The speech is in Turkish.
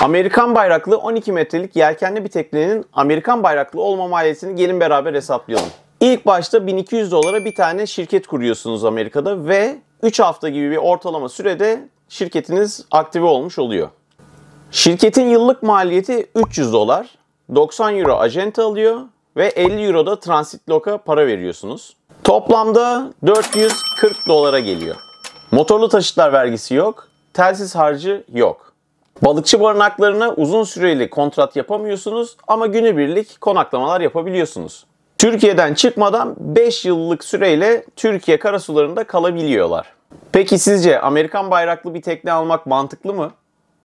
Amerikan bayraklı 12 metrelik yelkenli bir teknenin Amerikan bayraklı olma maliyetini gelin beraber hesaplayalım. İlk başta 1200 dolara bir tane şirket kuruyorsunuz Amerika'da ve 3 hafta gibi bir ortalama sürede şirketiniz aktive olmuş oluyor. Şirketin yıllık maliyeti 300 dolar, 90 euro ajente alıyor ve 50 euro da transit loka para veriyorsunuz. Toplamda 440 dolara geliyor. Motorlu taşıtlar vergisi yok, telsiz harcı yok. Balıkçı barınaklarına uzun süreli kontrat yapamıyorsunuz ama günübirlik konaklamalar yapabiliyorsunuz. Türkiye'den çıkmadan 5 yıllık süreyle Türkiye karasularında kalabiliyorlar. Peki sizce Amerikan bayraklı bir tekne almak mantıklı mı?